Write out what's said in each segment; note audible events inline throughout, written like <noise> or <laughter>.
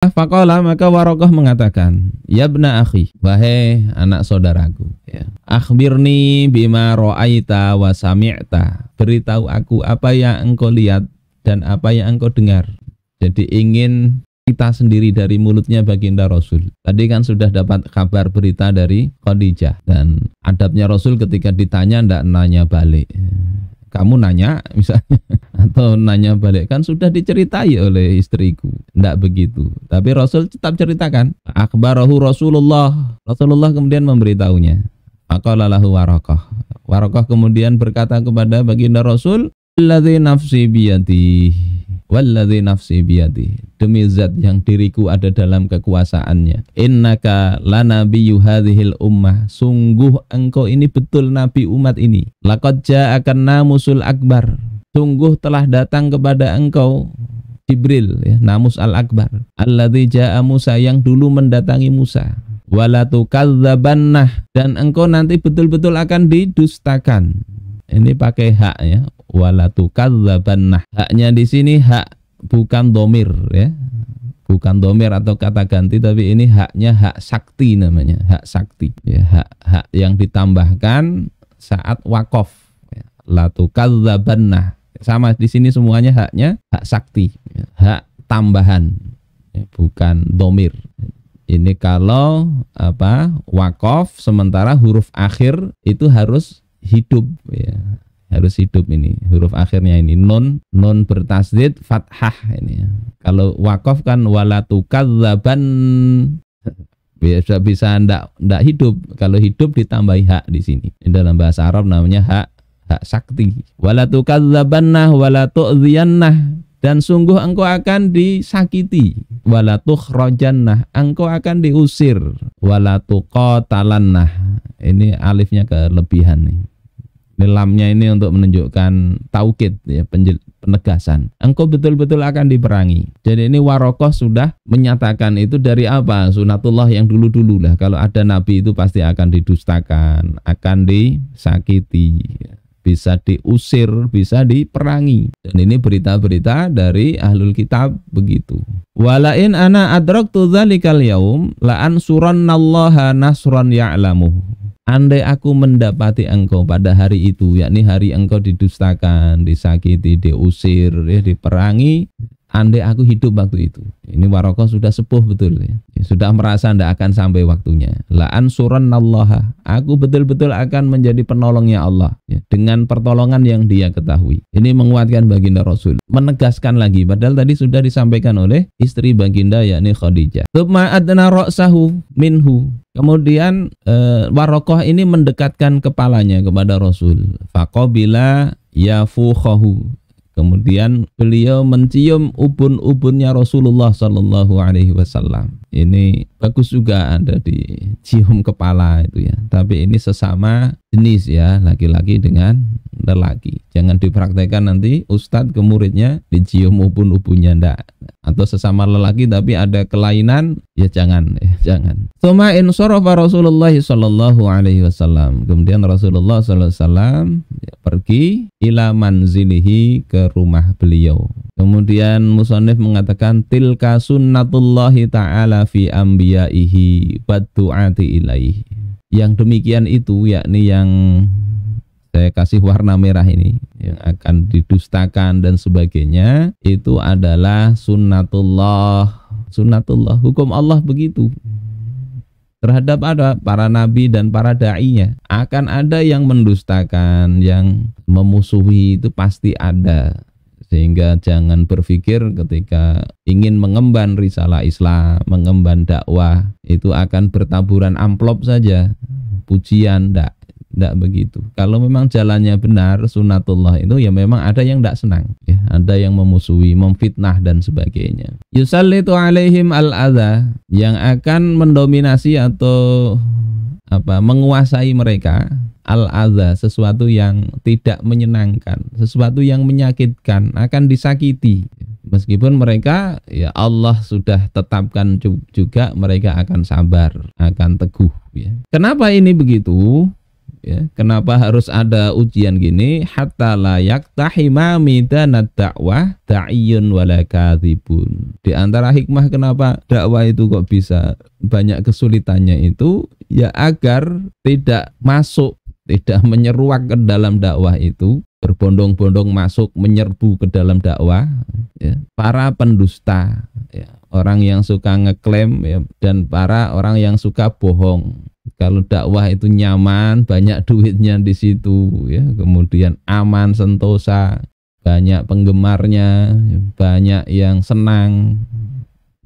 Fakola maka Warokoh mengatakan, Ya bna akhi, wahai anak saudaraku, ya. akhbirni bima ro'aita wa sami'ta. Beritahu aku apa yang engkau lihat dan apa yang engkau dengar. Jadi ingin kita sendiri dari mulutnya baginda Rasul. Tadi kan sudah dapat kabar berita dari Khadijah dan adabnya Rasul ketika ditanya tidak nanya balik kamu nanya <laughs> misalnya atau nanya balik kan sudah diceritai oleh istriku tidak begitu tapi Rasul tetap ceritakan akbarahu Rasulullah Rasulullah kemudian memberitahunya Akalalahu lahu warokoh kemudian berkata kepada baginda Rasul Alladhi nafsi biyati Walladzi nafsi biyadi. Demi zat yang diriku ada dalam kekuasaannya. Innaka lanabiyyu hadhil ummah. Sungguh engkau ini betul nabi umat ini. Laqad akan namusul akbar. Sungguh telah datang kepada engkau Jibril ya, Namus al-Akbar. Alladzi ja'a Musa yang dulu mendatangi Musa. Wala tukadzabannah dan engkau nanti betul-betul akan didustakan. Ini pakai hak ya walatukadzabanna. Haknya di sini hak bukan domir ya. Bukan domir atau kata ganti tapi ini haknya hak sakti namanya, hak sakti. Ya, hak hak yang ditambahkan saat wakaf. Ya. Latukadzabanna. Sama di sini semuanya haknya hak sakti, ya. hak tambahan. Ya. bukan domir. Ini kalau apa wakaf sementara huruf akhir itu harus hidup ya harus hidup ini huruf akhirnya ini nun nun bertasdid fathah ini ya. kalau wakof kan walatukazaban bisa bisa ndak ndak hidup kalau hidup ditambahi hak di sini dalam bahasa Arab namanya hak hak sakti walatukazabanah nah dan sungguh engkau akan disakiti nah engkau akan diusir nah ini alifnya kelebihan nih Lelamnya ini untuk menunjukkan taukid ya, penjel, penegasan. Engkau betul-betul akan diperangi. Jadi ini warokoh sudah menyatakan itu dari apa? Sunatullah yang dulu-dulu lah. Kalau ada nabi itu pasti akan didustakan, akan disakiti ya. bisa diusir, bisa diperangi. Dan ini berita-berita dari ahlul kitab begitu. Walain ana adraktu dzalikal yaum la ansurannallaha nasran ya'lamu. Andai aku mendapati engkau pada hari itu, yakni hari engkau didustakan, disakiti, diusir, ya, diperangi, andai aku hidup waktu itu. Ini Warokoh sudah sepuh betul ya. ya sudah merasa tidak akan sampai waktunya. La ansurannallaha. Aku betul-betul akan menjadi penolongnya Allah ya. dengan pertolongan yang dia ketahui. Ini menguatkan baginda Rasul. Menegaskan lagi padahal tadi sudah disampaikan oleh istri baginda yakni Khadijah. Tsumma adna ra'sahu minhu. Kemudian e, eh, Warokoh ini mendekatkan kepalanya kepada Rasul. Fakobila yafuqahu Kemudian beliau mencium ubun-ubunnya Rasulullah Shallallahu Alaihi Wasallam. Ini bagus juga ada di cium kepala itu ya. Tapi ini sesama jenis ya, laki-laki dengan lelaki. Jangan dipraktekkan nanti ustadz ke muridnya dicium ubun-ubunnya ndak atau sesama lelaki tapi ada kelainan ya jangan ya jangan. Tsumma insarafa Rasulullah sallallahu alaihi wasallam. Kemudian Rasulullah sallallahu alaihi wasallam ya, pergi ila manzilihi ke rumah beliau. Kemudian musonif mengatakan tilka sunnatullahi ta'ala fi anbiyaihi bad ilaihi. Yang demikian itu yakni yang saya kasih warna merah ini yang ya. akan didustakan dan sebagainya itu adalah sunnatullah sunnatullah hukum Allah begitu terhadap ada para nabi dan para dai-nya akan ada yang mendustakan yang memusuhi itu pasti ada sehingga jangan berpikir ketika ingin mengemban risalah Islam, mengemban dakwah itu akan bertaburan amplop saja, pujian ndak tidak begitu. Kalau memang jalannya benar, sunatullah itu ya memang ada yang tidak senang, ya. ada yang memusuhi, memfitnah dan sebagainya. itu alaihim al adha yang akan mendominasi atau apa menguasai mereka al adha sesuatu yang tidak menyenangkan, sesuatu yang menyakitkan akan disakiti. Meskipun mereka ya Allah sudah tetapkan juga mereka akan sabar, akan teguh ya. Kenapa ini begitu? ya, kenapa harus ada ujian gini hatta layak tahima midanat dakwah ta'iyun wala kadhibun di antara hikmah kenapa dakwah itu kok bisa banyak kesulitannya itu ya agar tidak masuk tidak menyeruak ke dalam dakwah itu berbondong-bondong masuk menyerbu ke dalam dakwah ya. para pendusta ya. orang yang suka ngeklaim ya. dan para orang yang suka bohong kalau dakwah itu nyaman, banyak duitnya di situ, ya. Kemudian aman, sentosa, banyak penggemarnya, banyak yang senang.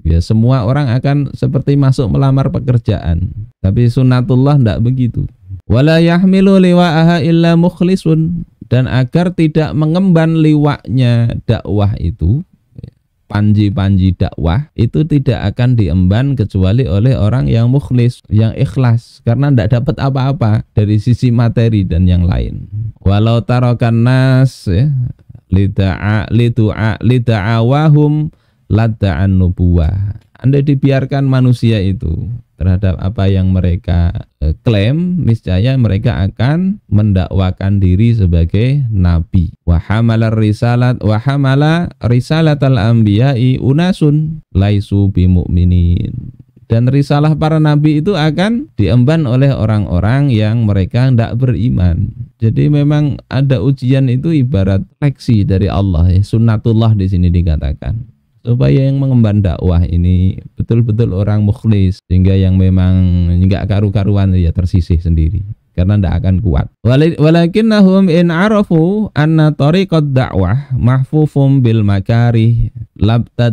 Ya, semua orang akan seperti masuk melamar pekerjaan. Tapi sunatullah tidak begitu. liwa'aha illa mukhlisun dan agar tidak mengemban liwaknya dakwah itu panji-panji dakwah itu tidak akan diemban kecuali oleh orang yang mukhlis, yang ikhlas karena tidak dapat apa-apa dari sisi materi dan yang lain. Walau tarakan nas ya, lida'a lidu'a lida'awahum lada'an nubuwah anda dibiarkan manusia itu terhadap apa yang mereka eh, klaim niscaya mereka akan mendakwakan diri sebagai nabi wa risalat wahamala risalat al ambiyai unasun laisu bimukminin. dan risalah para nabi itu akan diemban oleh orang-orang yang mereka tidak beriman. Jadi memang ada ujian itu ibarat seleksi dari Allah ya, Sunnatullah di sini dikatakan supaya yang mengemban dakwah ini betul-betul orang mukhlis sehingga yang memang nggak karu-karuan ya tersisih sendiri karena tidak akan kuat. walakin nahum in arafu anna tariqat dakwah mahfufum bil makari labta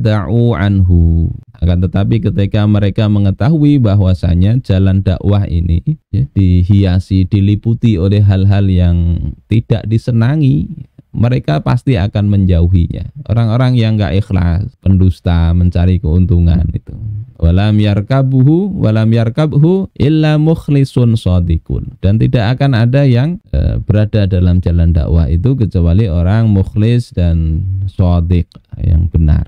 anhu. Akan tetapi ketika mereka mengetahui bahwasanya jalan dakwah ini ya, dihiasi, diliputi oleh hal-hal yang tidak disenangi mereka pasti akan menjauhinya. Orang-orang yang nggak ikhlas, pendusta, mencari keuntungan itu. Walam yarkabuhu, walam yarkabuhu, illa mukhlisun sodikun. Dan tidak akan ada yang e, berada dalam jalan dakwah itu kecuali orang mukhlis dan sodik yang benar.